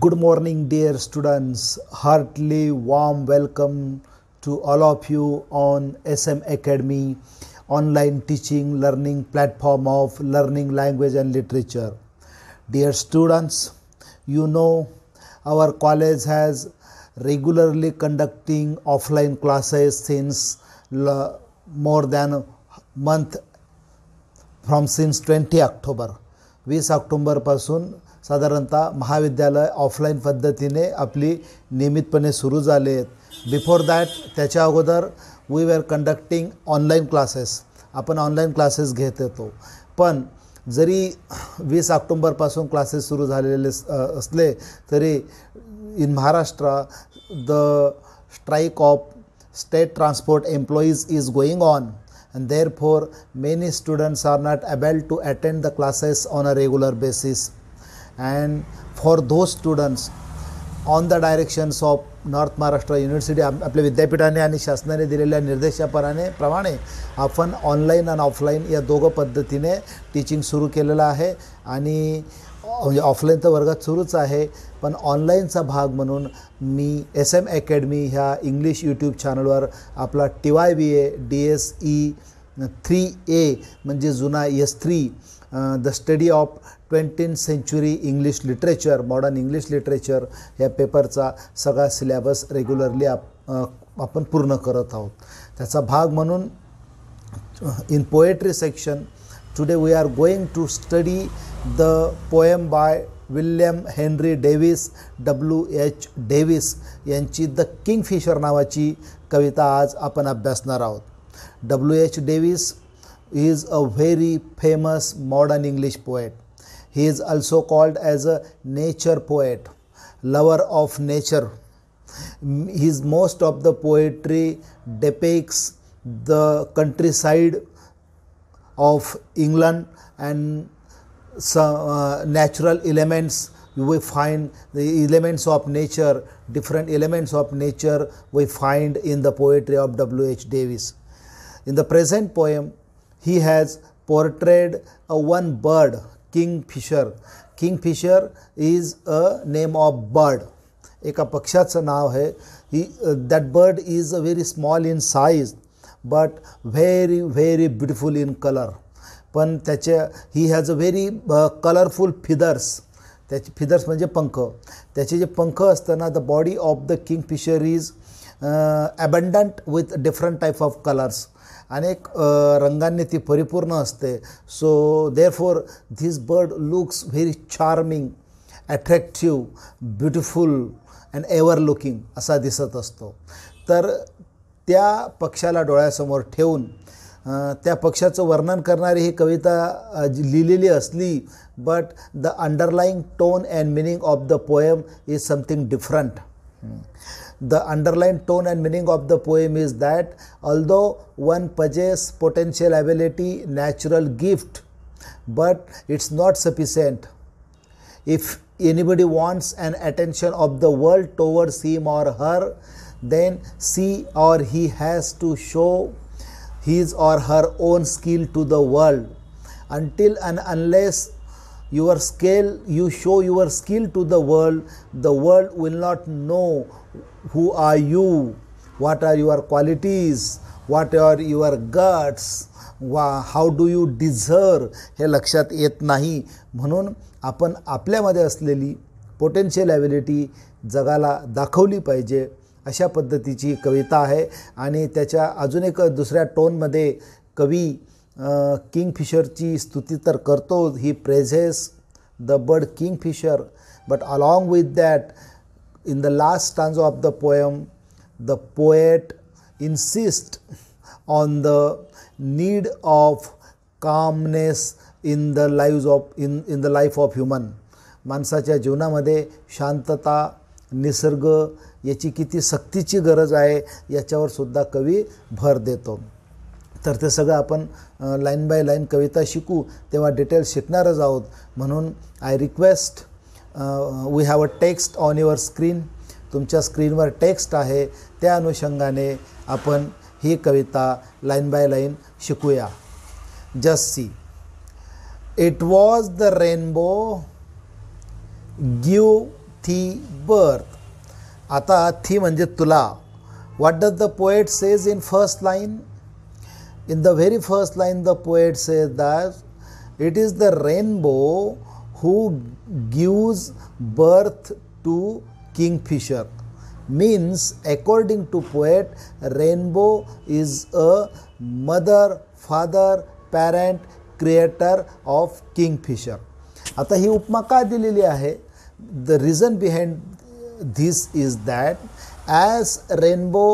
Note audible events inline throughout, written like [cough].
Good morning, dear students. Heartily warm welcome to all of you on SM Academy online teaching learning platform of learning language and literature. Dear students, you know our college has regularly conducting offline classes since more than a month from since 20 October. 20 person. साधारणतः महाविद्यालय offline पद्धतीने आपली नियमितपणे सुरू झाले आहेत before that त्याच्या अगोदर we were conducting online classes आपण ऑनलाईन क्लासेस घेत होतो पण जरी वीस ऑक्टोंबरपासून क्लासेस सुरू झालेले असले तरी in Maharashtra the strike of state transport employees is going on and therefore many students are not able to attend the classes on a regular basis and for those students on the directions of North Maharashtra University आपल्या विद्यापीठाने आणि शासनाने दिलेल्या निर्देशाप्रमाणे प्रमाणे आपण online आणि offline या दोघं पद्धतीने टीचिंग सुरू केलेलं आहे आणि म्हणजे ऑफलाईन तर वर्गात सुरूच आहे पण ऑनलाईनचा भाग म्हणून मी एस एम अकॅडमी ह्या इंग्लिश यूट्यूब चॅनलवर आपला T Y B A D S E three A म्हणजे जुना S three the study of twentieth century English literature modern English literature या पेपरचा सगळा सिलॅबस रेग्युलरली आप आपण पूर्ण करत आहोत त्याचा भाग म्हणून in poetry section today we are going to study the poem by William Henry Davies W H Davies यांची द किंगफिशर नावाची कविता आज आपण अभ्यासणार आहोत W H Davies is a very famous modern English poet He is also called as a nature poet, lover of nature. His most of the poetry depicts the countryside of England and some uh, natural elements we find the elements of nature different elements of nature we find in the poetry of w h davis in the present poem he has portrayed a one bird kingfisher kingfisher is a name of bird एका पक्षाचं नाव आहे ही that bird is a very small in size but very very beautiful in colour पण त्याचे he has a very colourful feathers त्याचे feathers म्हणजे पंख त्याचे जे पंख असताना the body of the kingfisher is abundant with different type of colours अनेक रंगांनी ती परिपूर्ण असते so for this bird looks very charming attractive beautiful and ever looking असा दिसत असतो तर त्या पक्षाला डोळ्यासमोर ठेवून त्या पक्षाचं वर्णन करणारी ही कविता लिहिलेली असली but the underlying tone and meaning of the poem is something different the underlying tone and meaning of the poem is that although one possesses potential ability, natural gift, but it's not sufficient. If anybody wants an attention of the world towards him or her, then she or he has to show his or her own skill to the world. Until and unless your skill you show your skill to the world the world will not know who are you, what are your qualities, what are your guts, वा how do you desire हे लक्षात येत नाही म्हणून आपण आपल्यामध्ये असलेली potential ability जगाला दाखवली पाहिजे अशा पद्धतीची कविता आहे आणि त्याच्या अजून एक दुसऱ्या टोनमध्ये कवी किंगफिशरची स्तुती तर करतो he praises the bird kingfisher but along with that in the last stanza of the poem, the poet insists on the need of calmness in the lives of in, in the life of human. माणसाच्या जीवनामध्ये शांतता निसर्ग याची किती सक्तीची गरज आहे सुद्धा कवी भर देतो तर ते सगळं आपण लाईन बाय लाईन कविता शिकू तेव्हा डिटेल्स शिकणारच आहोत म्हणून I request we have a text on your screen तुमच्या स्क्रीनवर टेक्स्ट आहे त्या अनुषंगाने आपण ही कविता लाईन बाय लाईन शिकूया just see it was the rainbow give thee birth आता थी म्हणजे तुला what does the poet says in first line in the very first line the poet says that it is the rainbow who gives birth to kingfisher means according to poet rainbow is a mother father parent creator of kingfisher आता ही उपमा का दिलेली आहे the reason behind this is that as rainbow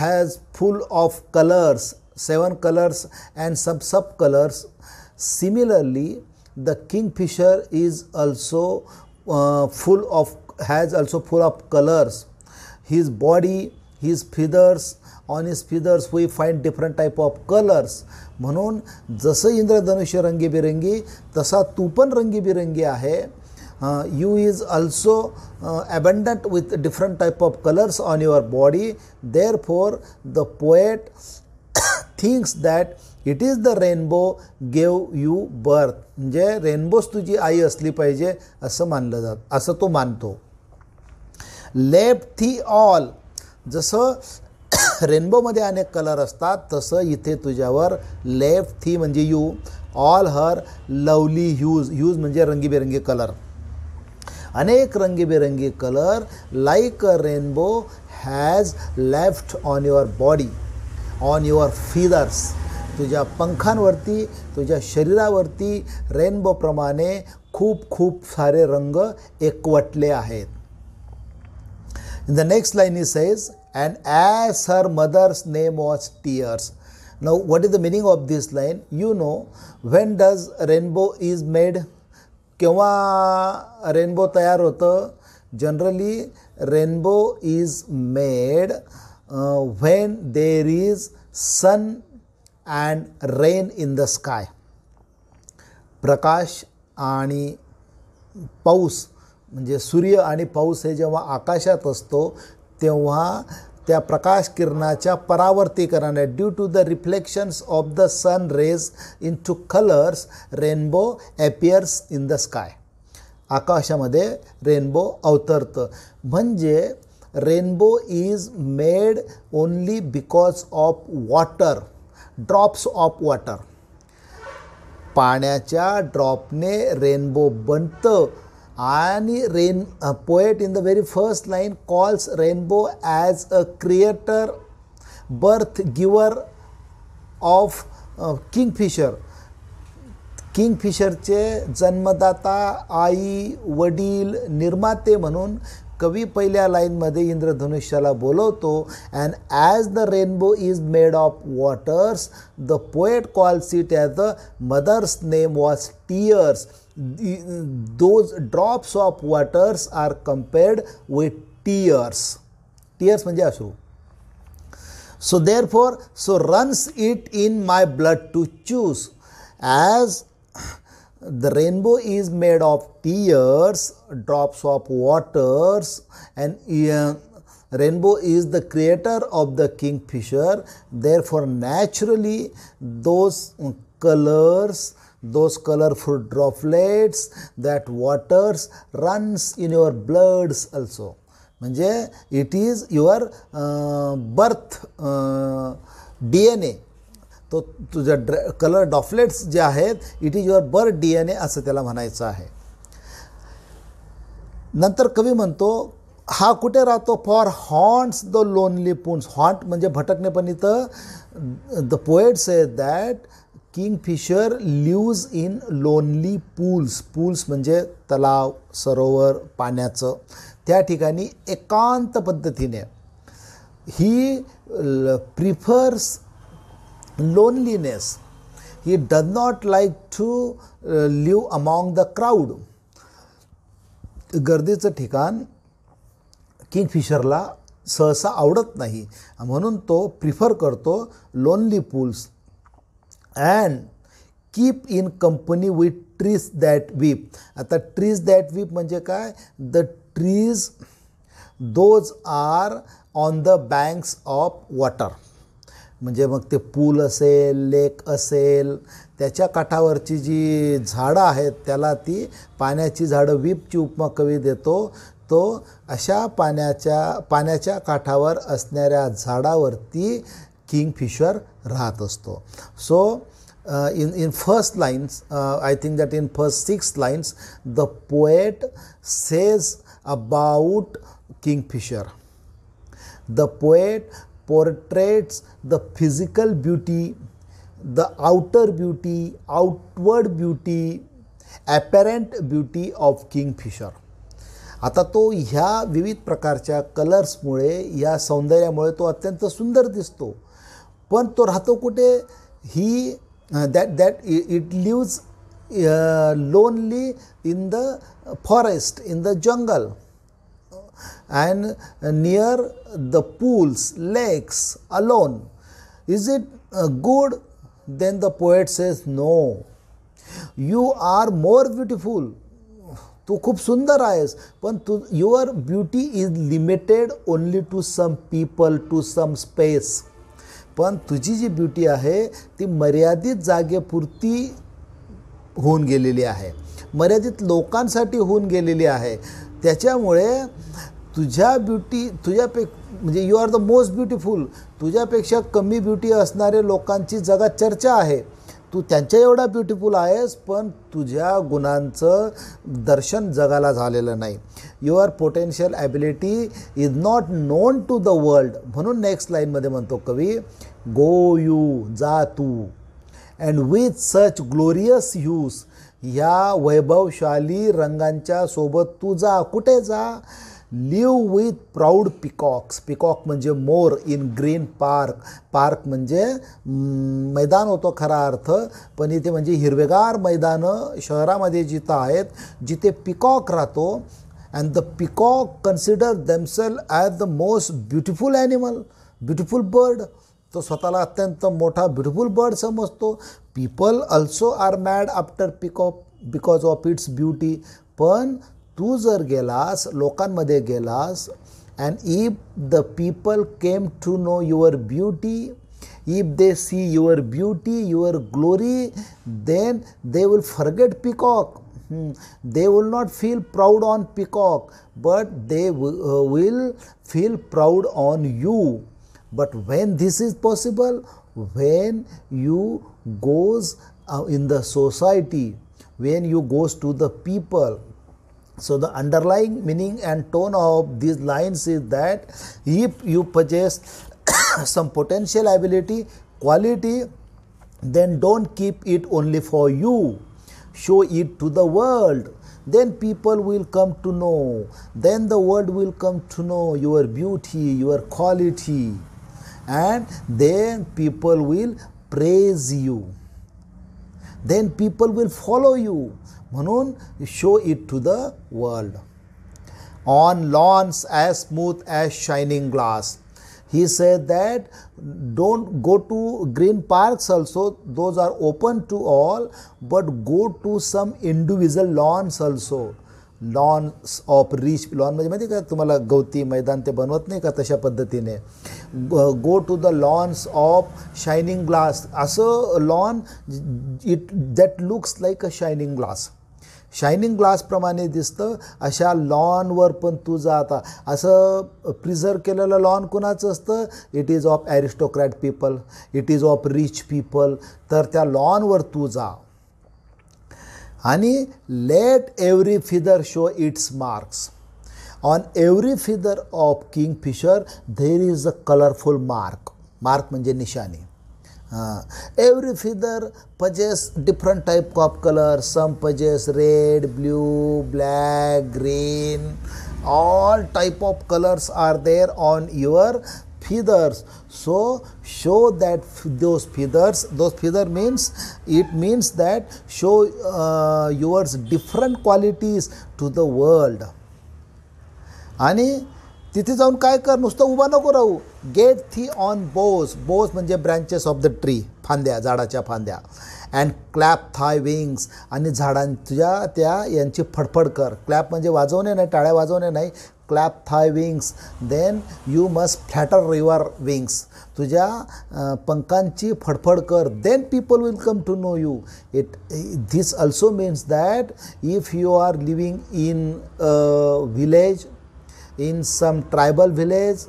has full of colours seven colours and sub sub colours similarly the kingfisher is also full of has also full of colours colors body body feathers on is feathers we find different type of colours म्हणून जसं इंद्रधनुष्य रंगीबिरंगी तसा तू पण रंगीबिरंगी आहे you is also abundant with different type of colours on your body there for the poet thinks that it is the rainbow gave you birth म्हणजे रेनबोज तुझी आई असली पाहिजे असं मानलं जात असं तो मानतो लेफ्ट थी ऑल जसं रेनबोमध्ये [coughs] अनेक कलर असतात तसं इथे तुझ्यावर लेफ्ट थी म्हणजे you all her lovely hues hues म्हणजे रंगीबेरंगी कलर अनेक रंगीबेरंगी colour like a rainbow has left on your body on your feathers तुझ्या पंखांवरती तुझ्या शरीरावरती रेनबोप्रमाणे खूप खूप सारे रंग एकवटले आहेत the next line is says and as her mother's name was tears Now, what is the meaning of this line? You know when does rainbow is made केव्हा रेनबो तयार होतं generally rainbow is made when there is sun and rain in the sky प्रकाश आणि पाऊस म्हणजे सूर्य आणि पाऊस हे जेव्हा आकाशात असतो तेव्हा त्या प्रकाश किरणाच्या परावर्तीकरणाने due to the reflections of the sun rays into colours rainbow appears in the sky आकाशामध्ये रेनबो अवतरतं म्हणजे rainbow is made only because of water drops of water पाण्याच्या ड्रॉपने रेनबो बनतं आणि rain poet in the very first line calls rainbow as a creator birth giver of kingfisher किंगफिशरचे जन्मदाता आई वडील निर्माते म्हणून कवी पहिल्या लाईनमध्ये इंद्रधनुष्याला बोलवतो and as the rainbow is made of waters the poet calls it as the mother's name was tears those drops of waters are compared with tears tears म्हणजे असो so therefore so runs it in my blood to choose as the rainbow is made of tears, drops of waters and uh, rainbow is the creator of the kingfisher. Therefore, naturally those colors, those colorful droplets that waters runs in your bloods also. it is your is uh, birth birth uh, तो तुझ्या ड्र colour droplets जे आहेत it is your birth D N A असं त्याला म्हणायचं आहे नंतर कवी म्हणतो हा कुठे राहतो for haunts the lonely pools haunt म्हणजे भटकने तर the poets a that kingfisher lives in lonely pools pools म्हणजे तलाव सरोवर पाण्याचं त्या ठिकाणी एकांत पद्धतीने he prefers loneliness he does not like to live among the crowd गर्दीचं ठिकाण किंगफिशरला सहसा आवडत नाही म्हणून तो प्रिफर करतो lonely pools and keep in company with trees that weep आता ट्रीज दॅट वीप म्हणजे काय the trees those are on the banks of water म्हणजे मग ते पूल असेल लेक असेल त्याच्या काठावरची जी झाडं आहेत त्याला ती पाण्याची झाडं विपची उपमा कवी देतो तो अशा पाण्याच्या पाण्याच्या काठावर असणाऱ्या झाडावरती किंगफिशर राहत असतो so in in first lines I think that in first six lines the poet says about kingfisher the poet portrays the physical beauty, the outer beauty, outward beauty, apparent beauty of kingfisher. आता तो ह्या विविध प्रकारच्या कलर्समुळे या सौंदर्यामुळे तो अत्यंत सुंदर दिसतो पण तो राहतो कुठे he that that it lives lonely in the forest in the jungle and near the pools, lakes alone. Is it uh, good? Then the poet says, No. You are more beautiful. तू खूप सुंदर आहेस पण तू your beauty is limited only to some people to some space पण तुझी जी beauty आहे ती मर्यादित जागेपुरती होऊन गेलेली आहे मर्यादित लोकांसाठी होऊन गेलेली आहे त्याच्यामुळे तुझ्या ब्युटी तुझ्यापे म्हणजे you are the most beautiful तुझ्यापेक्षा कमी ब्युटी असणारे लोकांची जगात चर्चा आहे तू त्यांच्या एवढा ब्युटिफुल आहेस पण तुझ्या गुणांचं दर्शन जगाला झालेलं नाही your potential ability is not known to the world म्हणून नेक्स्ट लाईनमध्ये म्हणतो कवी गो यू जा तू and with such glorious hues ह्या वैभवशाली रंगांच्या सोबत तू जा कुठे जा live with proud peacocks peacock म्हणजे मोर इन ग्रीन पार्क पार्क म्हणजे मैदान होतो खरा अर्थ पण इथे म्हणजे हिरवेगार मैदानं शहरामध्ये जिथं आहेत जिथे पिकॉक राहतो and the peacock consider themself as the most beautiful animal beautiful bird तो स्वतःला अत्यंत मोठा ब्युटिफुल बर्ड समजतो people also are mad after peacock because of its beauty पण तू जर गेलास लोकांमध्ये गेलास and if the people came to know your beauty if they see your beauty your glory then they will forget peacock they will not feel proud on peacock but they will feel proud on you but when this is possible when you goes in the society when you goes to the people so the underlying meaning and tone of these lines is that if you possess [coughs] some potential ability, quality, then don't keep it only for you. Show it to the world. Then people will come to know. Then the world will come to know your beauty, your quality. And then people will praise you. Then people will follow you म्हणून show it to the world on lawns as smooth as shining glass he say that don't go to green parks also those are open to all but go to some individual lawns also lawns of rich lawn म्हणजे माहिती का तुम्हाला गवती मैदान ते बनवत नाही का तशा पद्धतीने go to the lawns of shining glass असं lawn it that looks like a shining glass shining ग्लासप्रमाणे दिसतं अशा लॉनवर पण तू जा आता असं प्रिझर्व केलेलं लॉन कुणाचं असतं it is of aristocrat people it is of rich people तर त्या लॉनवर तू जा आणि let every feather show its marks on every feather of kingfisher there is a colourful mark mark म्हणजे निशाणी Uh, every feather possesses different type of color. Some possess red, blue, black, green. All type of colors are there on your feathers so show that those feathers those feather means it means that show uh, yours different qualities to the world आणि तिथे जाऊन काय कर नुसतं उभा नको राहू gate थी ऑन बोस बोस म्हणजे ब्रँचेस ऑफ द ट्री फांद्या झाडाच्या फांद्या अँड क्लॅप थाय विंग्स आणि झाडांच्या त्या यांची फडफड कर क्लॅप म्हणजे वाजवणे नाही टाळ्या वाजवणे नाही clap thy wings then you must flutter your wings तुझ्या पंखांची फडफड कर then people will come to know you it this also means that if you are living in village in some tribal village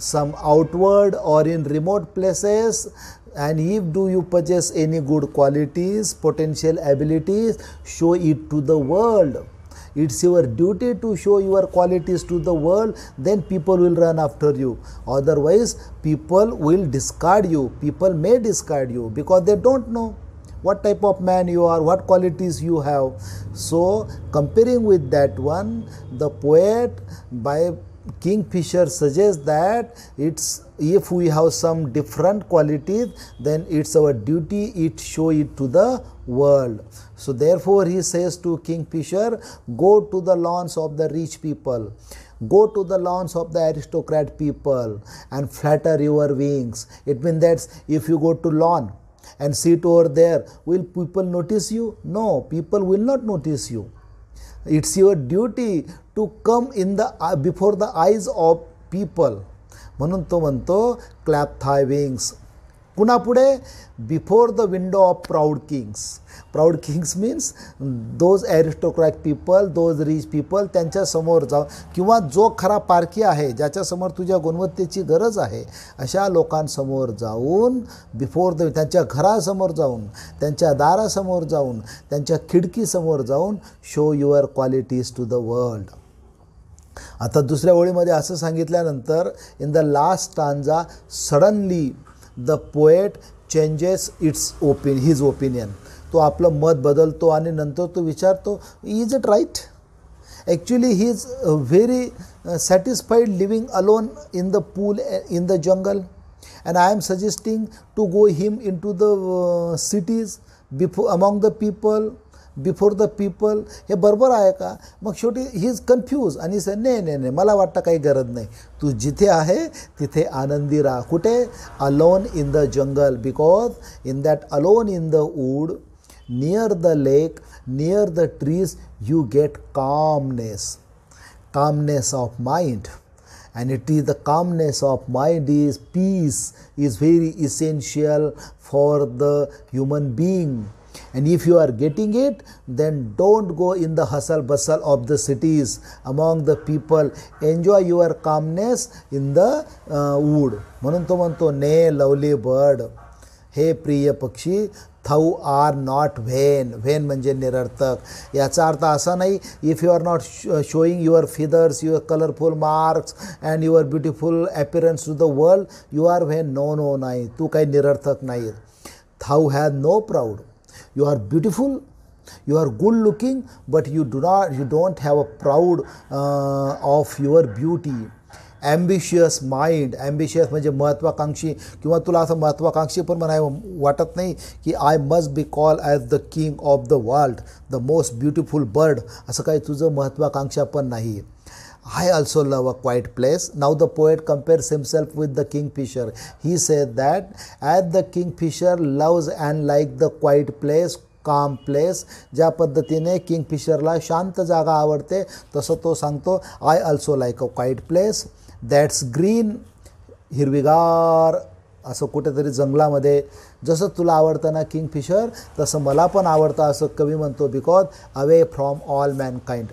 some outward or in remote places and if do you possess any good qualities potential abilities show it to the world it's your duty to show your qualities to the world then people will run after you otherwise people will discard you people may discard you because they don't know what type of man you are what qualities you have so comparing with that one the poet by kingfisher suggests that it's if we have some different qualities then it's our duty it show it to the world so therefore he says to kingfisher go to the lawns of the rich people go to the lawns of the aristocrat people and flatter your wings it means that if you go to lawn and sit over there will people notice you no people will not notice you it's your duty to come in the before the eyes of people म्हणून तो म्हणतो clap thy wings कुणापुढे before the window of proud kings proud kings means those aristocrat people those rich people त्यांच्यासमोर जाऊन किंवा जो खरा पारखी आहे ज्याच्यासमोर तुझ्या गुणवत्तेची गरज आहे अशा लोकांसमोर जाऊन बिफोर द त्यांच्या घरासमोर जाऊन त्यांच्या दारासमोर जाऊन त्यांच्या खिडकीसमोर जाऊन show your qualities to the world आता दुसऱ्या ओळीमध्ये असं सांगितल्यानंतर in the last stanza suddenly the poet changes its ओपिन हिज ओपिनियन तो आपलं मत बदलतो आणि नंतर तो विचारतो is it right actually he is very satisfied living alone in the pool in the jungle and I am suggesting to go him in to the cities before among the people before the people हे बरोबर आहे का मग शेवटी he is confuse आणि sir नाही नाही नाही मला वाटतं काही गरज नाही तू जिथे आहे तिथे आनंदी राहा कुठे alone in the jungle because in that alone in the wood near the lake near the trees you get calmness calmness of mind and it is the calmness of mind is peace is very essential for the human being And if you are getting it, then don't go in the hustle bustle of the cities among the people. Enjoy your calmness in the uh, wood. म्हणून तो म्हणतो ने lovely bird हे प्रिय पक्षी thou are not when when म्हणजे निरर्थक याचा अर्थ असा नाही if you are not showing your feathers your colourful marks and your beautiful appearance to the world you are when no no नाही तू काही निरर्थक नाही thou have no proud you are beautiful you are good looking but you do not you don't have a proud uh, of your beauty ambitious mind ambitious म्हणजे महत्त्वाकांक्षी किंवा तुला असं महत्त्वाकांक्षी पण म्हणाय वाटत नाही की I must be call as the king of the world the most beautiful bird असं काही तुझं महत्त्वाकांक्षा पण नाही आहे I also love a quiet place. Now the poet compares himself with the kingfisher. He said that as the kingfisher loves and like the quiet place, calm place ज्या पद्धतीने किंगफिशरला शांत जागा आवडते तसं तो सांगतो I also like a quiet place that's green हिरवीगार असं कुठेतरी जंगलामध्ये जसं तुला आवडतं ना किंगफिशर तसं मला पण आवडतं असं कवी म्हणतो because away from all mankind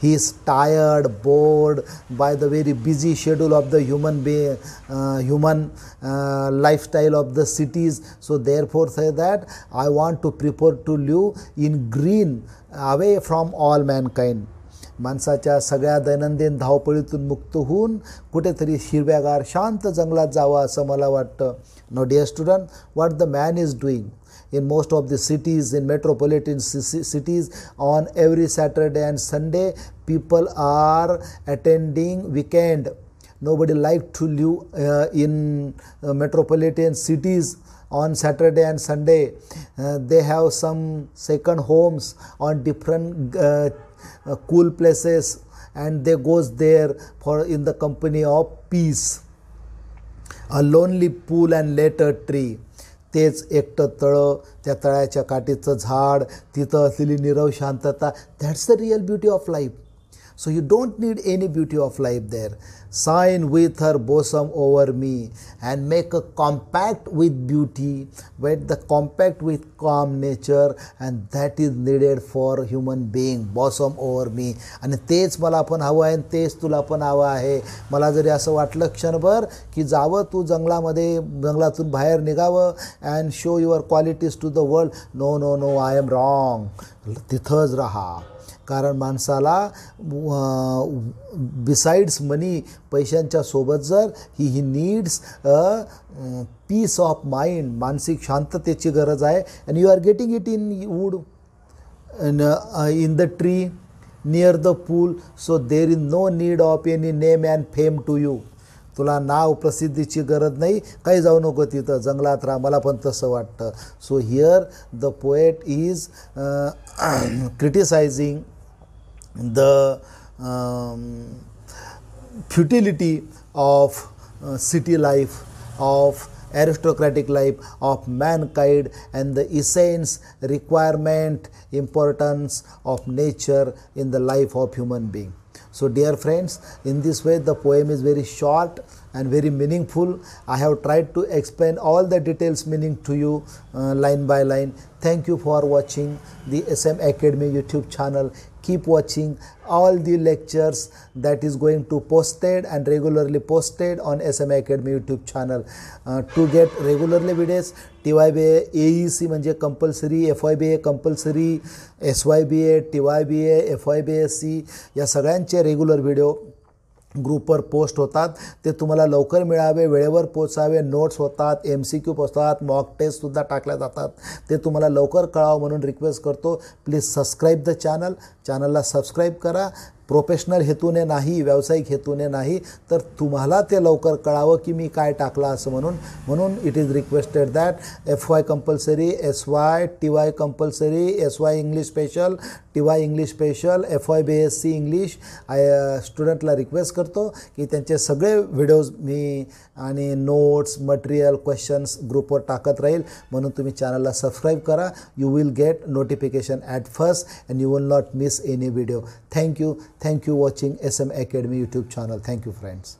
he is tired bored by the very busy schedule of the human be, uh, human uh, lifestyle of the cities so therefore say that i want to prefer to live in green away from all mankind माणसाच्या सगळ्या दैनंदिन धावपळीतून मुक्त होऊन कुठेतरी हिरव्यागार शांत जंगलात जावं असं मला वाटतं no dear student what the man is doing in most of the cities, in metropolitan cities, on every Saturday and Sunday, people are attending weekend. Nobody like to live uh, in uh, metropolitan cities on Saturday and Sunday. Uh, they have some second homes on different uh, uh, cool places and they goes there for in the company of peace a lonely pool and later tree तेच एकटं तळं त्या तळ्याच्या काठीचं झाड तिथं असलेली निरव शांतता that's the real beauty of life So you don't need any beauty of life there. Sign with her bosom over me and make a compact with beauty, wed the compact with calm nature, and that is needed for human being. Bosom over me. आणि तेच मला पण हवं आहे आणि तेच तुला पण हवं आहे मला जरी असं वाटलं क्षणभर की जावं तू जंगलामध्ये जंगलातून बाहेर निघावं and show your qualities to the world no no no I am wrong तिथंच राहा कारण माणसाला बिसाइड्स मनी पैशांच्या सोबत जर he he needs peace of mind मानसिक शांततेची गरज आहे and you are getting it in wood in the tree near the pool so there is no need of any name and fame to you तुला नाव प्रसिद्धीची गरज नाही काही जाऊ नको तिथं जंगलात राहा मला पण तसं वाटतं so here the poet is criticising the um, futility of uh, city life, of aristocratic life of mankind and the essence, requirement, importance of nature in the life of human being. So, dear friends, in this way the poem is very short and very meaningful. I have tried to explain all the details meaning to you uh, line by line. Thank you for watching the SM Academy YouTube channel. keep watching all the lectures that is going to posted and regularly posted on SMA Academy YouTube channel uh, to get regularly videos TYBA, AEC manje compulsory, FYBA compulsory, SYBA, TYBA, FYBA, Y ya A regular video ग्रुपवर post होतात ते तुम्हाला लवकर मिळावे वेळेवर पोचावे notes होतात M C Q पोचतात मॉक टेस्टसुद्धा टाकल्या जातात ते तुम्हाला लवकर कळावं म्हणून रिक्वेस्ट करतो प्लीज सबस्क्राईब द चॅनल चॅनलला सबस्क्राईब करा प्रोफेशनल हेतूने नाही व्यावसायिक हेतूने नाही तर तुम्हाला ते लवकर कळावं की मी काय टाकला असं म्हणून म्हणून it is requested that F Y compulsory S Y T Y compulsory S Y English special T Y English special F Y B S C English I स्टुडंटला रिक्वेस्ट करतो की त्यांचे सगळे व्हिडिओज मी आणि नोट्स मटेरियल क्वेश्चन्स ग्रुपवर टाकत राहील म्हणून तुम्ही चॅनलला सबस्क्राईब करा you will get notification at first and you will not miss any video thank you Thank you watching SM Academy YouTube channel. Thank you friends.